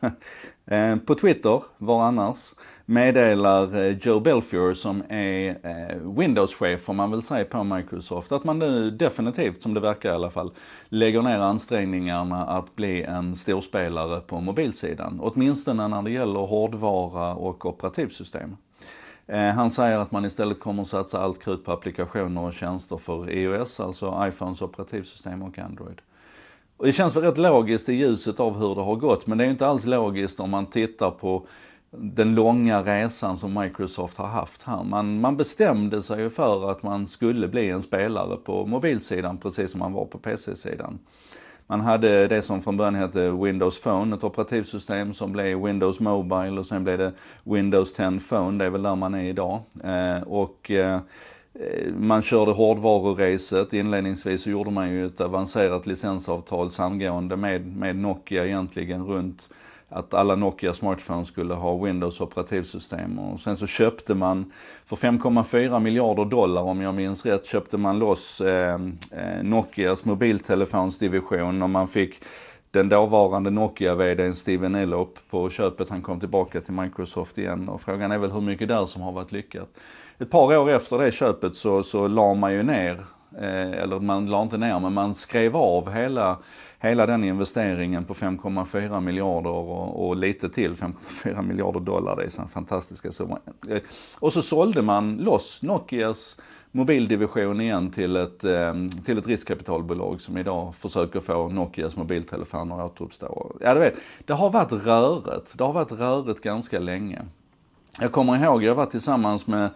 Eh, på Twitter, var annars, meddelar eh, Joe Belfiore som är eh, Windows-chef får man väl säga på Microsoft, att man nu definitivt, som det verkar i alla fall, lägger ner ansträngningarna att bli en storspelare på mobilsidan. Åtminstone när det gäller hårdvara och operativsystem. Han säger att man istället kommer att satsa allt krut på applikationer och tjänster för iOS, alltså iPhones operativsystem och Android. Och det känns väl rätt logiskt i ljuset av hur det har gått, men det är inte alls logiskt om man tittar på den långa resan som Microsoft har haft här. Man, man bestämde sig ju för att man skulle bli en spelare på mobilsidan precis som man var på PC-sidan. Man hade det som från början hette Windows Phone, ett operativsystem som blev Windows Mobile och sen blev det Windows 10 Phone, det är väl där man är idag. Eh, och eh, man körde hårdvarureset. Inledningsvis så gjorde man ju ett avancerat licensavtal samgående med, med Nokia egentligen runt att alla Nokia smartphones skulle ha Windows operativsystem. Och sen så köpte man, för 5,4 miljarder dollar om jag minns rätt, köpte man loss eh, eh Nokias mobiltelefonsdivision och man fick den dåvarande Nokia-vdn Steven Elop på köpet. Han kom tillbaka till Microsoft igen och frågan är väl hur mycket där som har varit lyckat. Ett par år efter det köpet så, så la man ju ner, eh, eller man la inte ner, men man skrev av hela, hela den investeringen på 5,4 miljarder och, och, lite till, 5,4 miljarder dollar. Det är så fantastiska summa. Eh, och så sålde man loss Nokias mobildivision igen till ett, ehm, till ett riskkapitalbolag som idag försöker få Nokias mobiltelefoner att återuppstå. Ja, du vet, det har varit röret. Det har varit röret ganska länge. Jag kommer ihåg, jag var tillsammans med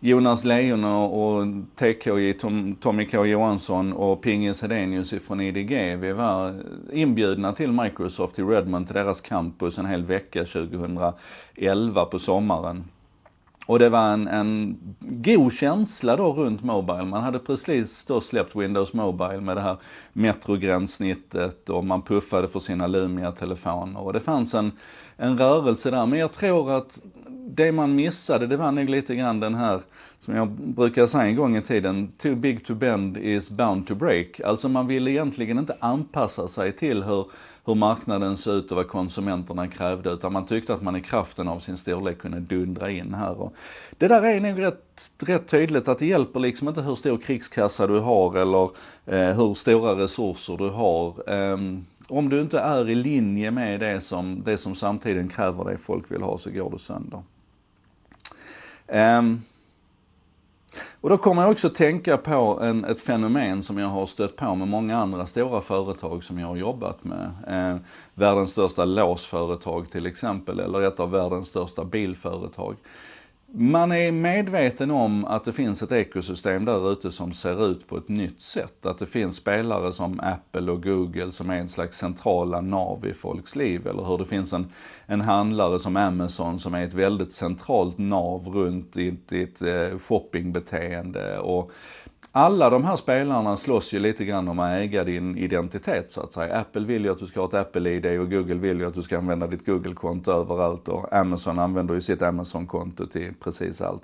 Jonas Lejon och TKJ, Tom, Tommy K Johansson och Pingis Hedenius från IDG. Vi var inbjudna till Microsoft i Redmond, till deras campus en hel vecka 2011 på sommaren. Och det var en, en god känsla då runt Mobile. Man hade precis då släppt Windows Mobile med det här metrogränssnittet och man puffade för sina Lumia-telefoner. Och det fanns en, en rörelse där. Men jag tror att det man missade det var nog lite grann den här, som jag brukar säga en gång i tiden, too big to bend is bound to break. Alltså man ville egentligen inte anpassa sig till hur, hur marknaden såg ut och vad konsumenterna krävde utan man tyckte att man i kraften av sin storlek kunde dundra in här. Och det där är nog rätt, rätt tydligt att det hjälper liksom inte hur stor krigskassa du har eller eh, hur stora resurser du har. Eh, om du inte är i linje med det som, det som samtiden kräver, det folk vill ha, så går du sönder. Um, och då kommer jag också tänka på en, ett fenomen som jag har stött på med många andra stora företag som jag har jobbat med. Eh, världens största låsföretag till exempel, eller ett av världens största bilföretag man är medveten om att det finns ett ekosystem där ute som ser ut på ett nytt sätt. Att det finns spelare som Apple och Google som är en slags centrala nav i folks liv. Eller hur det finns en, en handlare som Amazon som är ett väldigt centralt nav runt ditt ett, i eh, shoppingbeteende. Och alla de här spelarna slåss ju lite grann om att äga din identitet så att säga. Apple vill ju att du ska ha ett Apple-ID och Google vill ju att du ska använda ditt Google-konto överallt och Amazon använder ju sitt Amazon-konto till precis allt.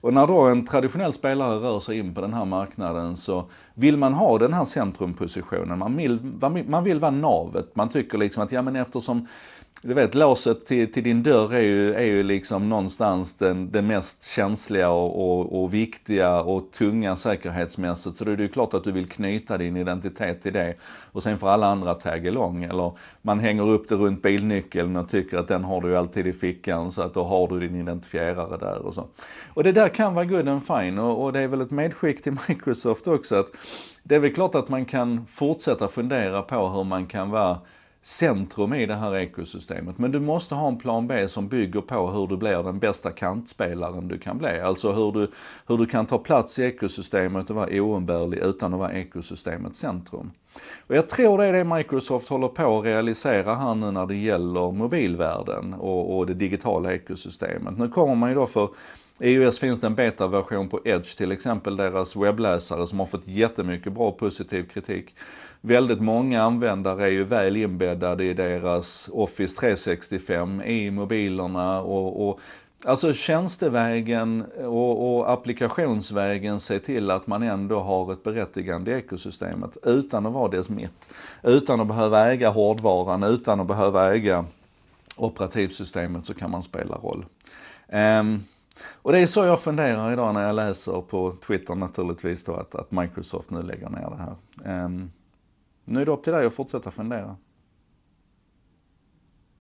Och när då en traditionell spelare rör sig in på den här marknaden så vill man ha den här centrumpositionen. Man vill, man vill vara navet. Man tycker liksom att, ja men eftersom du vet, låset till, till din dörr är ju, är ju liksom någonstans den, den mest känsliga och, och, och, viktiga och tunga säkerhetsmässigt. Så det är ju klart att du vill knyta din identitet till det. Och sen får alla andra tag along. Eller man hänger upp det runt bilnyckeln och tycker att den har du alltid i fickan så att då har du din identifierare där och så. Och det där kan vara good and fine och, och det är väl ett medskick till Microsoft också att det är väl klart att man kan fortsätta fundera på hur man kan vara centrum i det här ekosystemet. Men du måste ha en plan B som bygger på hur du blir den bästa kantspelaren du kan bli. Alltså hur du, hur du kan ta plats i ekosystemet och vara oumbärlig utan att vara ekosystemets centrum. Och jag tror det är det Microsoft håller på att realisera här nu när det gäller mobilvärlden och, och det digitala ekosystemet. Nu kommer man ju då för i iOS finns det en betaversion på Edge till exempel, deras webbläsare som har fått jättemycket bra positiv kritik. Väldigt många användare är ju väl inbäddade i deras Office 365 i mobilerna och, och Alltså tjänstevägen och, och, applikationsvägen se till att man ändå har ett berättigande i ekosystemet utan att vara dess mitt. Utan att behöva äga hårdvaran, utan att behöva äga operativsystemet så kan man spela roll. Um, och det är så jag funderar idag när jag läser på Twitter naturligtvis då att, att Microsoft nu lägger ner det här. Um, nu är det upp till dig att fortsätta fundera.